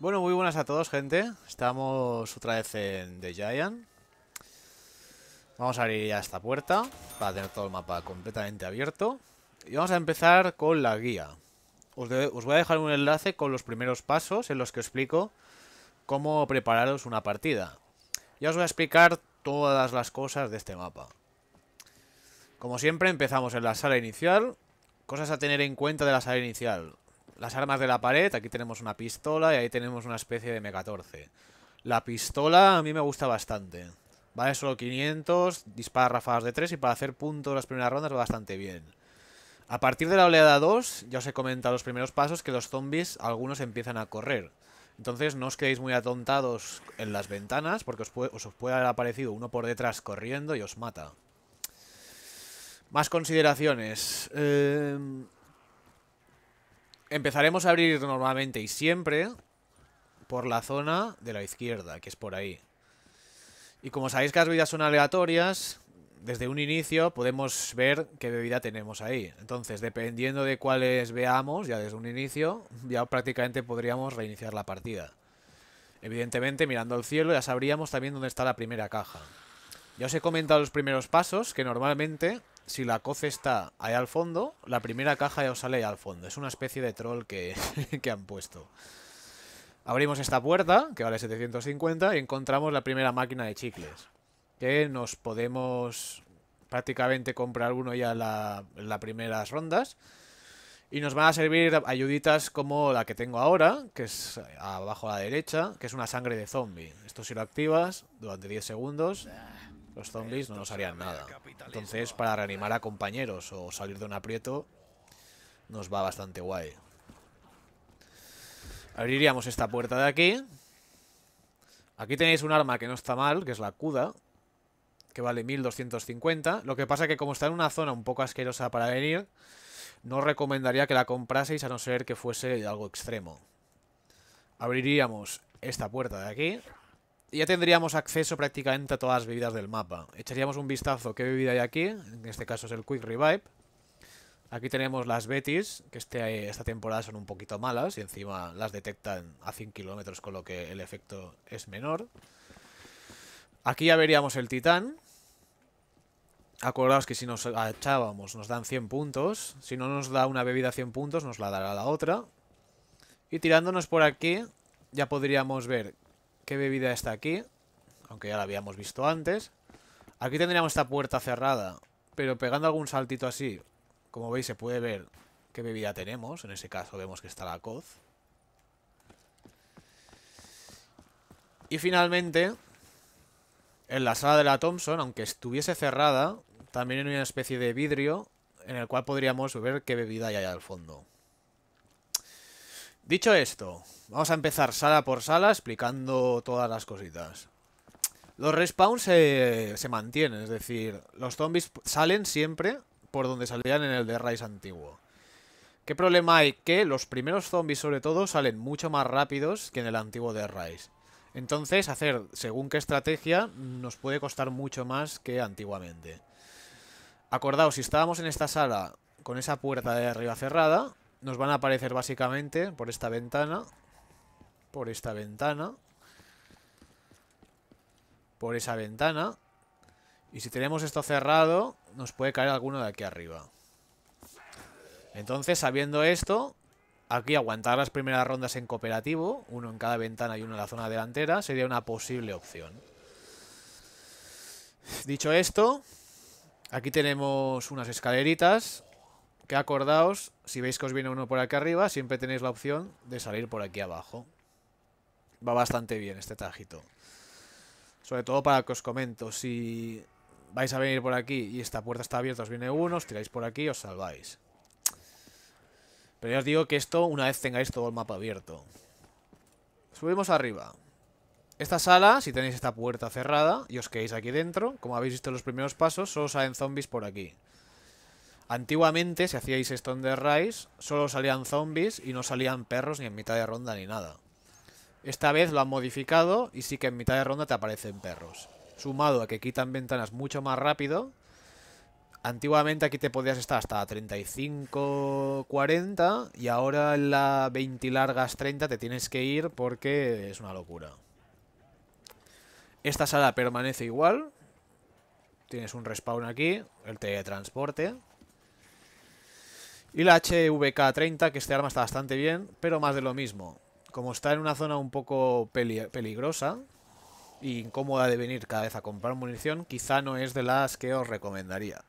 Bueno, muy buenas a todos, gente. Estamos otra vez en The Giant. Vamos a abrir ya esta puerta para tener todo el mapa completamente abierto. Y vamos a empezar con la guía. Os, os voy a dejar un enlace con los primeros pasos en los que explico cómo prepararos una partida. Ya os voy a explicar todas las cosas de este mapa. Como siempre, empezamos en la sala inicial. Cosas a tener en cuenta de la sala inicial. Las armas de la pared, aquí tenemos una pistola y ahí tenemos una especie de M14. La pistola a mí me gusta bastante. Vale solo 500, dispara ráfagas de 3 y para hacer puntos las primeras rondas va bastante bien. A partir de la oleada 2, ya os he comentado los primeros pasos que los zombies, algunos empiezan a correr. Entonces no os quedéis muy atontados en las ventanas porque os puede, puede haber aparecido uno por detrás corriendo y os mata. Más consideraciones. Eh... Empezaremos a abrir normalmente y siempre por la zona de la izquierda, que es por ahí. Y como sabéis que las bebidas son aleatorias, desde un inicio podemos ver qué bebida tenemos ahí. Entonces, dependiendo de cuáles veamos, ya desde un inicio, ya prácticamente podríamos reiniciar la partida. Evidentemente, mirando al cielo ya sabríamos también dónde está la primera caja. Ya os he comentado los primeros pasos, que normalmente si la coce está ahí al fondo, la primera caja ya os sale ahí al fondo. Es una especie de troll que, han puesto. Abrimos esta puerta, que vale 750, y encontramos la primera máquina de chicles. Que nos podemos prácticamente comprar uno ya la, en las primeras rondas. Y nos van a servir ayuditas como la que tengo ahora, que es abajo a la derecha, que es una sangre de zombie. Esto si lo activas durante 10 segundos los zombies no nos harían nada. Entonces, para reanimar a compañeros o salir de un aprieto, nos va bastante guay. Abriríamos esta puerta de aquí. Aquí tenéis un arma que no está mal, que es la CUDA, que vale 1250. Lo que pasa que como está en una zona un poco asquerosa para venir, no recomendaría que la compraseis a no ser que fuese algo extremo. Abriríamos esta puerta de aquí ya tendríamos acceso prácticamente a todas las bebidas del mapa. Echaríamos un vistazo qué bebida hay aquí. En este caso es el Quick Revive. Aquí tenemos las Betis, que este, esta temporada son un poquito malas y encima las detectan a 100 kilómetros, con lo que el efecto es menor. Aquí ya veríamos el Titán. Acordaos que si nos echábamos nos dan 100 puntos. Si no nos da una bebida 100 puntos, nos la dará la otra. Y tirándonos por aquí, ya podríamos ver qué bebida está aquí. Aunque ya la habíamos visto antes. Aquí tendríamos esta puerta cerrada. Pero pegando algún saltito así, como veis se puede ver qué bebida tenemos. En ese caso vemos que está la coz. Y finalmente, en la sala de la Thompson, aunque estuviese cerrada, también hay una especie de vidrio en el cual podríamos ver qué bebida hay allá al fondo. Dicho esto, vamos a empezar sala por sala explicando todas las cositas. Los respawns se, mantienen, es decir, los zombies salen siempre por donde salían en el de Rise antiguo. ¿Qué problema hay? Que los primeros zombies, sobre todo, salen mucho más rápidos que en el antiguo de Rise. Entonces, hacer según qué estrategia nos puede costar mucho más que antiguamente. Acordaos, si estábamos en esta sala con esa puerta de arriba cerrada, nos van a aparecer básicamente por esta ventana, por esta ventana, por esa ventana. Y si tenemos esto cerrado, nos puede caer alguno de aquí arriba. Entonces, sabiendo esto, aquí aguantar las primeras rondas en cooperativo, uno en cada ventana y uno en la zona delantera, sería una posible opción. Dicho esto, aquí tenemos unas escaleritas que acordaos, si veis que os viene uno por aquí arriba, siempre tenéis la opción de salir por aquí abajo. Va bastante bien este tajito. Sobre todo para que os comento, si vais a venir por aquí y esta puerta está abierta, os viene uno, os tiráis por aquí y os salváis. Pero ya os digo que esto una vez tengáis todo el mapa abierto. Subimos arriba. Esta sala, si tenéis esta puerta cerrada y os quedáis aquí dentro, como habéis visto en los primeros pasos, solo salen zombies por aquí. Antiguamente, si hacíais esto en The Rise, solo salían zombies y no salían perros ni en mitad de ronda ni nada. Esta vez lo han modificado y sí que en mitad de ronda te aparecen perros. Sumado a que quitan ventanas mucho más rápido. Antiguamente aquí te podías estar hasta 35, 40 y ahora en la 20 largas 30 te tienes que ir porque es una locura. Esta sala permanece igual. Tienes un respawn aquí, el teletransporte. Y la HVK-30, que este arma está bastante bien, pero más de lo mismo. Como está en una zona un poco peligrosa y incómoda de venir cada vez a comprar munición, quizá no es de las que os recomendaría.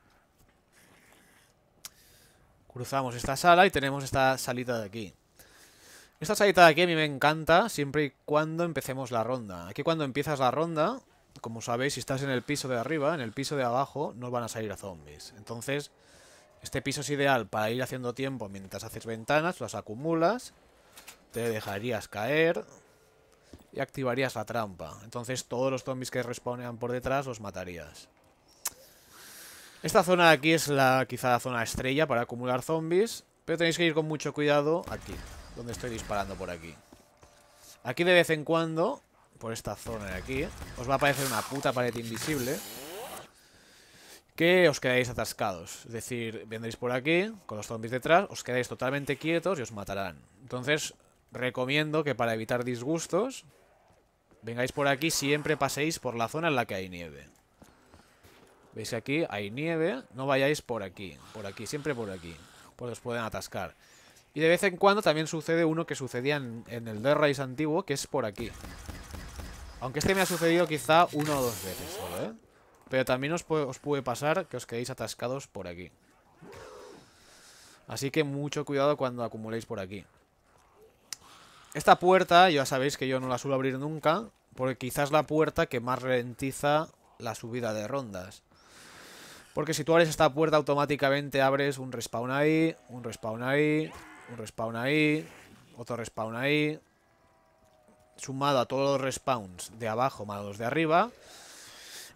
Cruzamos esta sala y tenemos esta salita de aquí. Esta salita de aquí a mí me encanta siempre y cuando empecemos la ronda. Aquí cuando empiezas la ronda, como sabéis, si estás en el piso de arriba, en el piso de abajo, no van a salir a zombies. Entonces, este piso es ideal para ir haciendo tiempo mientras haces ventanas, las acumulas, te dejarías caer y activarías la trampa. Entonces todos los zombies que respawnan por detrás los matarías. Esta zona de aquí es la quizá la zona estrella para acumular zombies, pero tenéis que ir con mucho cuidado aquí, donde estoy disparando por aquí. Aquí de vez en cuando, por esta zona de aquí, os va a aparecer una puta pared invisible que os quedáis atascados. Es decir, vendréis por aquí, con los zombies detrás, os quedáis totalmente quietos y os matarán. Entonces, recomiendo que para evitar disgustos, vengáis por aquí, siempre paséis por la zona en la que hay nieve. Veis que aquí hay nieve, no vayáis por aquí, por aquí, siempre por aquí, pues os pueden atascar. Y de vez en cuando también sucede uno que sucedía en, el The Rise antiguo, que es por aquí. Aunque este me ha sucedido quizá una o dos veces solo, ¿eh? Pero también os puede, pasar que os quedéis atascados por aquí. Así que mucho cuidado cuando acumuléis por aquí. Esta puerta, ya sabéis que yo no la suelo abrir nunca, porque quizás la puerta que más ralentiza la subida de rondas. Porque si tú abres esta puerta automáticamente abres un respawn ahí, un respawn ahí, un respawn ahí, otro respawn ahí. Sumado a todos los respawns de abajo más los de arriba,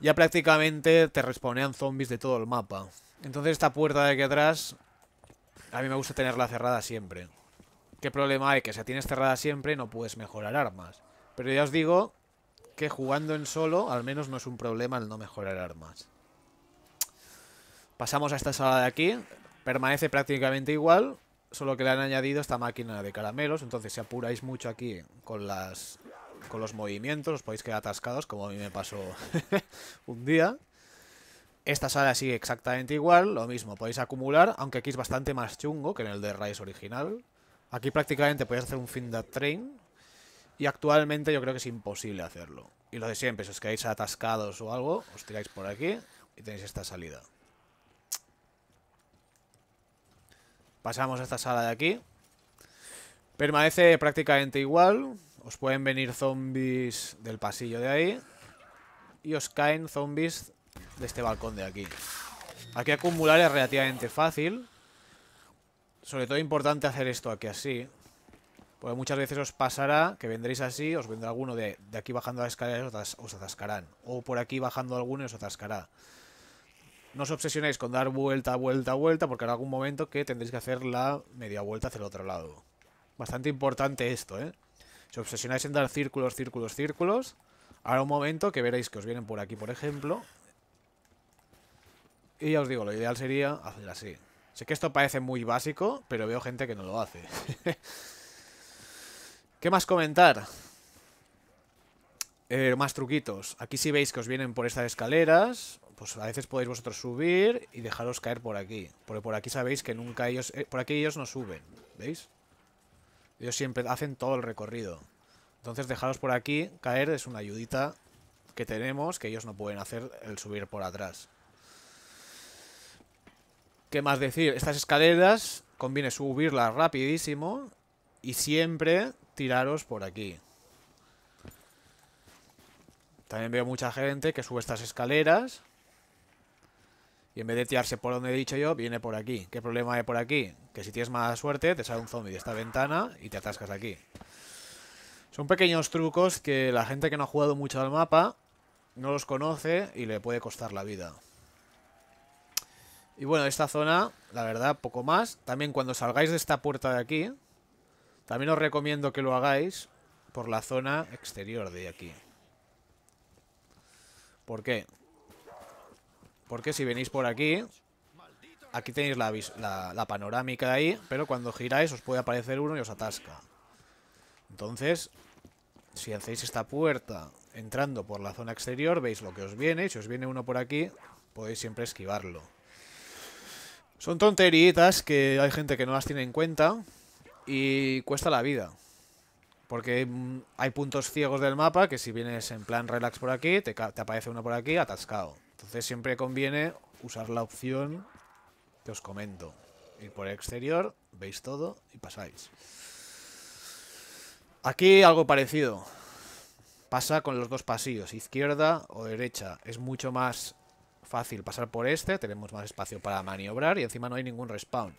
ya prácticamente te respondían zombies de todo el mapa. Entonces esta puerta de aquí atrás, a mí me gusta tenerla cerrada siempre. ¿Qué problema hay? Que si la tienes cerrada siempre no puedes mejorar armas. Pero ya os digo que jugando en solo, al menos no es un problema el no mejorar armas. Pasamos a esta sala de aquí. Permanece prácticamente igual, solo que le han añadido esta máquina de caramelos. Entonces si apuráis mucho aquí con las con los movimientos, os podéis quedar atascados, como a mí me pasó un día. Esta sala sigue exactamente igual, lo mismo, podéis acumular, aunque aquí es bastante más chungo que en el de Rise original. Aquí prácticamente podéis hacer un fin de train, y actualmente yo creo que es imposible hacerlo. Y lo de siempre, si os quedáis atascados o algo, os tiráis por aquí y tenéis esta salida. Pasamos a esta sala de aquí. Permanece prácticamente igual. Os pueden venir zombies del pasillo de ahí. Y os caen zombies de este balcón de aquí. Aquí acumular es relativamente fácil. Sobre todo importante hacer esto aquí así. Porque muchas veces os pasará que vendréis así, os vendrá alguno de, aquí bajando la escalera y os atascarán. O por aquí bajando alguno y os atascará. No os obsesionéis con dar vuelta, vuelta, vuelta, porque hará algún momento que tendréis que hacer la media vuelta hacia el otro lado. Bastante importante esto, ¿eh? Si obsesionáis en dar círculos, círculos, círculos, ahora un momento que veréis que os vienen por aquí, por ejemplo. Y ya os digo, lo ideal sería hacer así. Sé que esto parece muy básico, pero veo gente que no lo hace. ¿Qué más comentar? Eh, más truquitos. Aquí si veis que os vienen por estas escaleras, pues a veces podéis vosotros subir y dejaros caer por aquí. Porque por aquí sabéis que nunca ellos... Eh, por aquí ellos no suben, ¿veis? Ellos siempre hacen todo el recorrido. Entonces dejaros por aquí caer es una ayudita que tenemos que ellos no pueden hacer el subir por atrás. ¿Qué más decir? Estas escaleras conviene subirlas rapidísimo y siempre tiraros por aquí. También veo mucha gente que sube estas escaleras y en vez de tirarse por donde he dicho yo, viene por aquí. ¿Qué problema hay por aquí? Que si tienes mala suerte, te sale un zombie de esta ventana y te atascas aquí. Son pequeños trucos que la gente que no ha jugado mucho al mapa no los conoce y le puede costar la vida. Y bueno, esta zona, la verdad, poco más. También cuando salgáis de esta puerta de aquí, también os recomiendo que lo hagáis por la zona exterior de aquí. ¿Por qué? Porque si venís por aquí, Aquí tenéis la, panorámica ahí, pero cuando giráis os puede aparecer uno y os atasca. Entonces, si hacéis esta puerta entrando por la zona exterior, veis lo que os viene. Si os viene uno por aquí, podéis siempre esquivarlo. Son tonterías que hay gente que no las tiene en cuenta y cuesta la vida. Porque mm, hay puntos ciegos del mapa que si vienes en plan relax por aquí, te aparece uno por aquí atascado. Entonces siempre conviene usar la opción os comento. Ir por el exterior, veis todo y pasáis. Aquí algo parecido. Pasa con los dos pasillos, izquierda o derecha. Es mucho más fácil pasar por este, tenemos más espacio para maniobrar y encima no hay ningún respawn.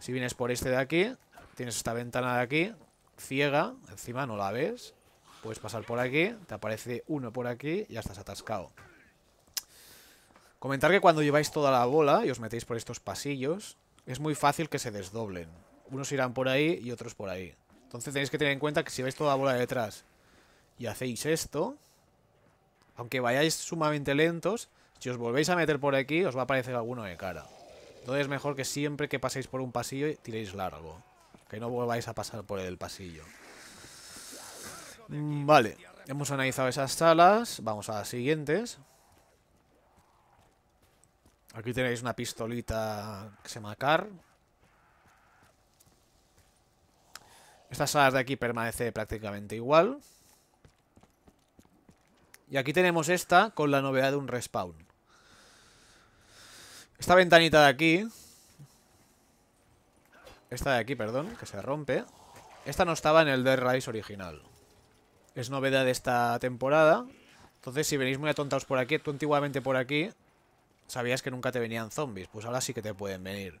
Si vienes por este de aquí, tienes esta ventana de aquí, ciega, encima no la ves. Puedes pasar por aquí, te aparece uno por aquí y ya estás atascado. Comentar que cuando lleváis toda la bola y os metéis por estos pasillos, es muy fácil que se desdoblen. Unos irán por ahí y otros por ahí. Entonces tenéis que tener en cuenta que si vais toda la bola de detrás y hacéis esto, aunque vayáis sumamente lentos, si os volvéis a meter por aquí, os va a aparecer alguno de cara. Entonces es mejor que siempre que paséis por un pasillo tiréis largo. Que no volváis a pasar por el pasillo. Mm, vale, hemos analizado esas salas. Vamos a las siguientes. Aquí tenéis una pistolita que se llama Car. Estas salas de aquí permanece prácticamente igual. Y aquí tenemos esta con la novedad de un respawn. Esta ventanita de aquí... Esta de aquí, perdón, que se rompe. Esta no estaba en el Dead Rise original. Es novedad de esta temporada. Entonces, si venís muy atontados por aquí, tú antiguamente por aquí, Sabías que nunca te venían zombies, pues ahora sí que te pueden venir.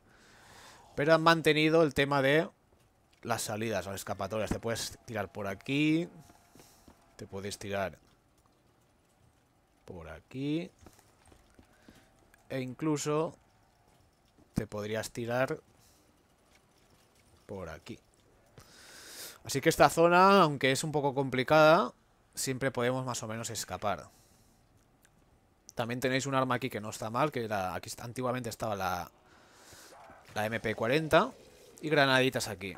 Pero han mantenido el tema de las salidas, o escapatorias. Te puedes tirar por aquí. Te puedes tirar por aquí. E incluso te podrías tirar por aquí. Así que esta zona, aunque es un poco complicada, siempre podemos más o menos escapar. También tenéis un arma aquí que no está mal, que era, aquí antiguamente estaba la, MP40. Y granaditas aquí.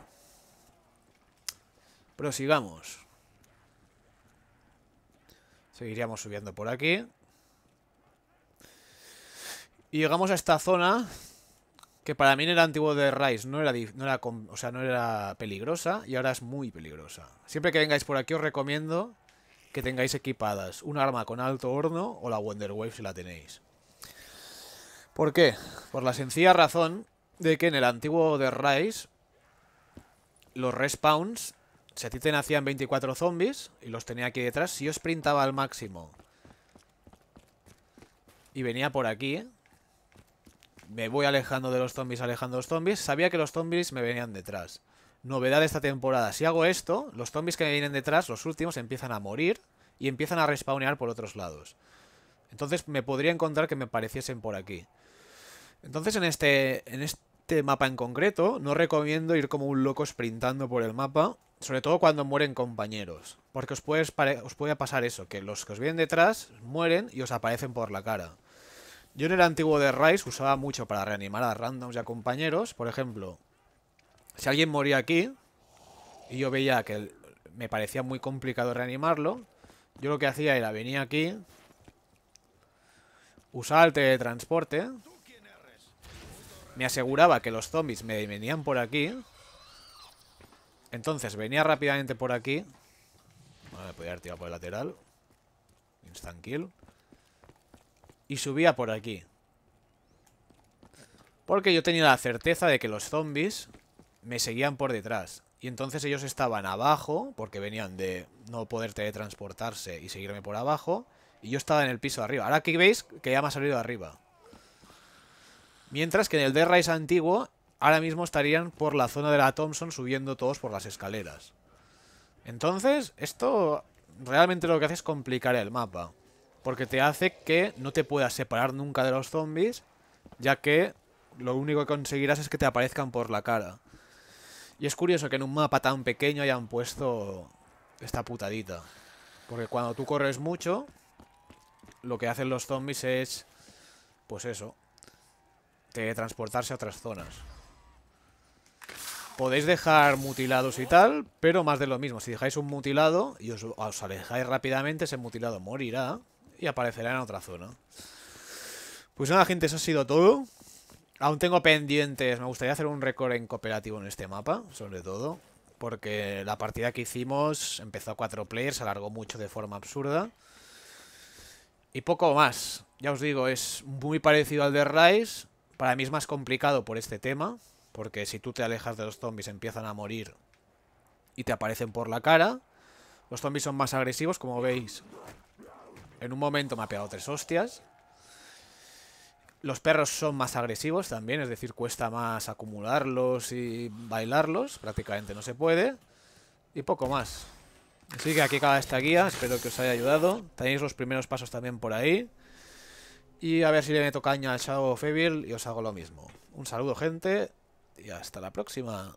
Prosigamos. Seguiríamos subiendo por aquí. Y llegamos a esta zona que para mí era antiguo de Rice, no era, o sea, no era peligrosa y ahora es muy peligrosa. Siempre que vengáis por aquí os recomiendo que tengáis equipadas un arma con alto horno o la Wonder Wave si la tenéis. ¿Por qué? Por la sencilla razón de que en el antiguo The Rise los respawns, si a ti te nacían 24 zombies y los tenía aquí detrás, si yo sprintaba al máximo y venía por aquí, ¿eh? me voy alejando de los zombies, alejando los zombies, sabía que los zombies me venían detrás novedad de esta temporada. Si hago esto, los zombies que me vienen detrás, los últimos, empiezan a morir y empiezan a respawnear por otros lados. Entonces me podría encontrar que me pareciesen por aquí. Entonces en este, en este mapa en concreto, no recomiendo ir como un loco sprintando por el mapa, sobre todo cuando mueren compañeros. Porque os, puede pasar eso, que los que os vienen detrás mueren y os aparecen por la cara. Yo en el antiguo de Rise usaba mucho para reanimar a randoms y a compañeros. Por ejemplo, si alguien moría aquí y yo veía que me parecía muy complicado reanimarlo, yo lo que hacía era venía aquí, usaba el teletransporte, me aseguraba que los zombies me venían por aquí. Entonces venía rápidamente por aquí. me podía haber tirado por el lateral. Instant kill. Y subía por aquí. Porque yo tenía la certeza de que los zombies me seguían por detrás. Y entonces ellos estaban abajo, porque venían de no poder teletransportarse y seguirme por abajo. Y yo estaba en el piso de arriba. Ahora aquí veis que ya me ha salido de arriba. Mientras que en el Dead Rise antiguo, ahora mismo estarían por la zona de la Thompson subiendo todos por las escaleras. Entonces, esto realmente lo que hace es complicar el mapa. Porque te hace que no te puedas separar nunca de los zombies, ya que lo único que conseguirás es que te aparezcan por la cara. Y es curioso que en un mapa tan pequeño hayan puesto esta putadita. Porque cuando tú corres mucho, lo que hacen los zombies es, pues eso, de transportarse a otras zonas. Podéis dejar mutilados y tal, pero más de lo mismo. Si dejáis un mutilado y os, os alejáis rápidamente, ese mutilado morirá y aparecerá en otra zona. Pues nada, gente, eso ha sido todo. Aún tengo pendientes. Me gustaría hacer un récord en cooperativo en este mapa, sobre todo. Porque la partida que hicimos empezó a cuatro players, Se alargó mucho de forma absurda. Y poco más. Ya os digo, es muy parecido al de Rise. Para mí es más complicado por este tema. Porque si tú te alejas de los zombies empiezan a morir y te aparecen por la cara. Los zombies son más agresivos, como veis. En un momento me ha pegado tres hostias. Los perros son más agresivos también, es decir, cuesta más acumularlos y bailarlos. Prácticamente no se puede. Y poco más. Así que aquí acaba esta guía, espero que os haya ayudado. Tenéis los primeros pasos también por ahí. Y a ver si le meto caña al Shadow of y os hago lo mismo. Un saludo gente y hasta la próxima.